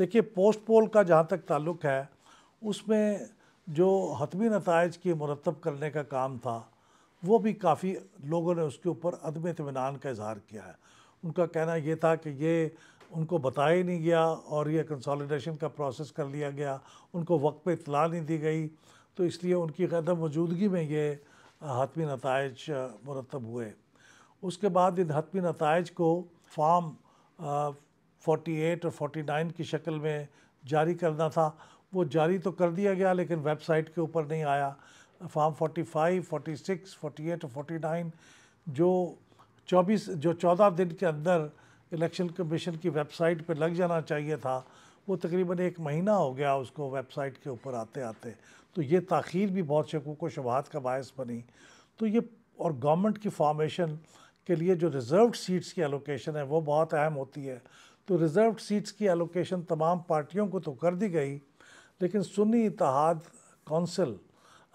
देखिए पोस्ट पोल का जहाँ तक ताल्लुक़ है उसमें जो हतमी नतज के मरतब करने का काम था वो भी काफ़ी लोगों ने उसके ऊपर अदम इतमान का इजहार किया है उनका कहना ये था कि ये उनको बताया ही नहीं गया और ये कंसोलिडेशन का प्रोसेस कर लिया गया उनको वक्त पे इतला नहीं दी गई तो इसलिए उनकी कदम मौजूदगी में ये हतमी नतज मुरतब हुए उसके बाद इन हतमी नतज को फार्म 48 और 49 की शक्ल में जारी करना था वो जारी तो कर दिया गया लेकिन वेबसाइट के ऊपर नहीं आया फॉर्म 45, 46, 48 और 49 जो 24 जो 14 दिन के अंदर इलेक्शन कमीशन की वेबसाइट पे लग जाना चाहिए था वो तकरीबन एक महीना हो गया उसको वेबसाइट के ऊपर आते आते तो ये तखीर भी बहुत शकूक शबहत का बायस बनी तो ये और गवर्नमेंट की फॉर्मेशन के लिए जो रिज़र्व सीट्स की एलोकेशन है वो बहुत अहम होती है तो रिज़र्व सीट्स की एलोकेशन तमाम पार्टियों को तो कर दी गई लेकिन सुन्नी इतिहाद कौंसिल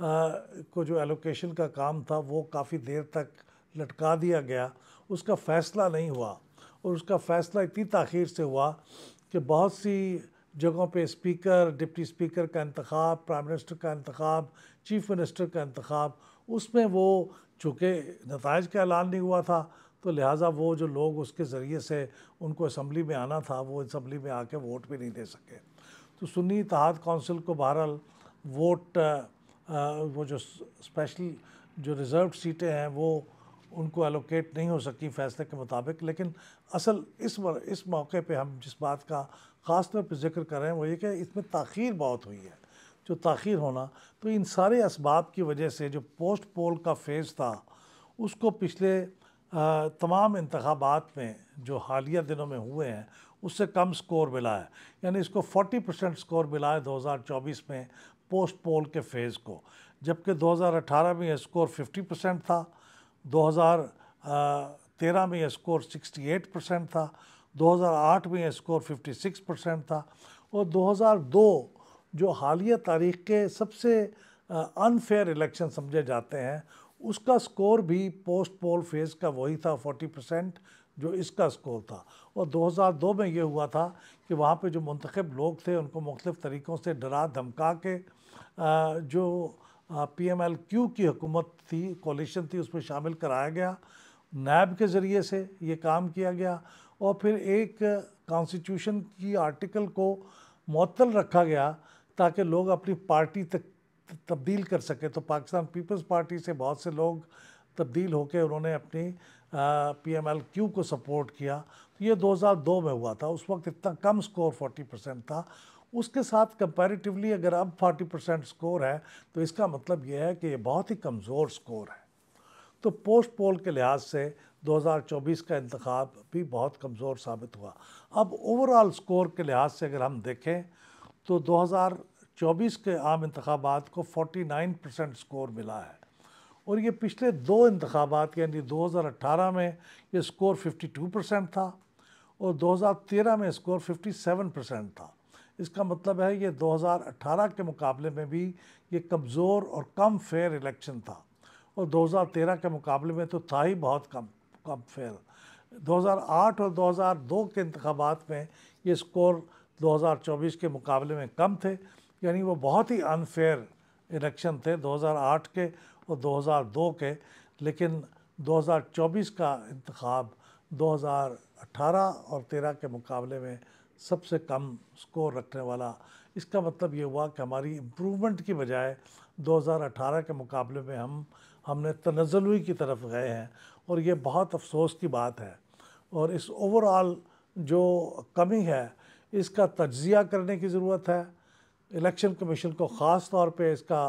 को जो एलोकेशन का काम था वो काफ़ी देर तक लटका दिया गया उसका फ़ैसला नहीं हुआ और उसका फ़ैसला इतनी तखीर से हुआ कि बहुत सी जगहों पे स्पीकर डिप्टी स्पीकर का इंतखब प्राइम मिनिस्टर का इंतखब चीफ मिनिस्टर का इंतखब उसमें वो चूँकि नतज का ऐलान नहीं हुआ था तो लिहाजा वो जो लोग उसके ज़रिए से उनको असम्बली में आना था वो असम्बली में आके वोट भी नहीं दे सके तो सुन्नी इतिहाद कौंसिल को बहरहाल वोट वो जो स्पेशल जो रिज़र्व सीटें हैं वो उनको एलोकेट नहीं हो सकी फैसले के मुताबिक लेकिन असल इस मर, इस मौके पे हम जिस बात का ख़ास तौर पर जिक्र कर रहे हैं वो ये कि इसमें तखीर बहुत हुई है जो तखीर होना तो इन सारे इसबाब की वजह से जो पोस्ट पोल का फेज़ था उसको पिछले तमाम इंतबात में जो हालिया दिनों में हुए हैं उससे कम स्कोर मिला है यानी इसको 40 परसेंट स्कोर मिला है 2024 में पोस्ट पोल के फेज़ को जबकि 2018 में यह स्कोर 50 परसेंट था 2013 में यह स्कोर 68 परसेंट था 2008 में यह स्कोर 56 परसेंट था और 2002 जो हालिया तारीख के सबसे अनफेयर इलेक्शन समझे जाते हैं उसका स्कोर भी पोस्ट पोल फेज़ का वही था 40 परसेंट जो इसका स्कोर था और 2002 में ये हुआ था कि वहाँ पे जो मंतखब लोग थे उनको मुख्तफ तरीक़ों से डरा धमका के जो पी एम एल क्यू की हुकूमत थी कोलिशन थी उसमें शामिल कराया गया नैब के ज़रिए से ये काम किया गया और फिर एक कॉन्स्टिट्यूशन की आर्टिकल को मअतल रखा गया ताकि लोग अपनी पार्टी तक तब्दील कर सके तो पाकिस्तान पीपल्स पार्टी से बहुत से लोग तब्दील होकर उन्होंने अपनी पी एम एल क्यू को सपोर्ट किया तो ये 2002 में हुआ था उस वक्त इतना कम स्कोर 40 परसेंट था उसके साथ कंपैरेटिवली अगर अब 40 परसेंट स्कोर है तो इसका मतलब ये है कि ये बहुत ही कमज़ोर स्कोर है तो पोस्ट पोल के लिहाज से 2024 का इंतखब भी बहुत कमज़ोर साबित हुआ अब ओवरऑल स्कोर के लिहाज से अगर हम देखें तो हज़ार 24 के आम इंतबात को 49 परसेंट स्कोर मिला है और ये पिछले दो इंतबात यानी 2018 में ये स्कोर 52 परसेंट था और 2013 में स्कोर 57 परसेंट था इसका मतलब है ये 2018 के मुकाबले में भी ये कमज़ोर और कम फेयर इलेक्शन था और 2013 के मुकाबले में तो था ही बहुत कम कम फेयर 2008 और 2002 के इंतबात में ये स्कोर 2024 के मुकाबले में कम थे यानी वो बहुत ही अनफेयर इलेक्शन थे 2008 के और 2002 के लेकिन 2024 का इंतखब 2018 और 13 के मुकाबले में सबसे कम स्कोर रखने वाला इसका मतलब ये हुआ कि हमारी इम्प्रूवमेंट की बजाय 2018 के मुकाबले में हम हमने तनजलुई की तरफ गए हैं और ये बहुत अफसोस की बात है और इस ओवरऑल जो कमी है इसका तजिया करने की ज़रूरत है इलेक्शन कमीशन को ख़ास तौर पे इसका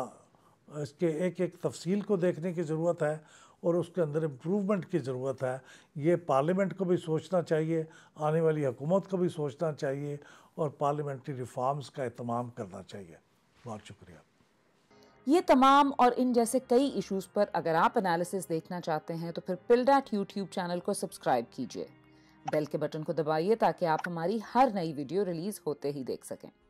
इसके एक एक तफसील को देखने की ज़रूरत है और उसके अंदर इम्प्रूवमेंट की ज़रूरत है ये पार्लियामेंट को भी सोचना चाहिए आने वाली हुकूमत को भी सोचना चाहिए और पार्लियामेंट्री रिफॉर्म्स का अहतमाम करना चाहिए बहुत शुक्रिया ये तमाम और इन जैसे कई इश्यूज़ पर अगर आप एनालिसिस देखना चाहते हैं तो फिर पिलडाट यूट्यूब चैनल को सब्सक्राइब कीजिए बेल के बटन को दबाइए ताकि आप हमारी हर नई वीडियो रिलीज़ होते ही देख सकें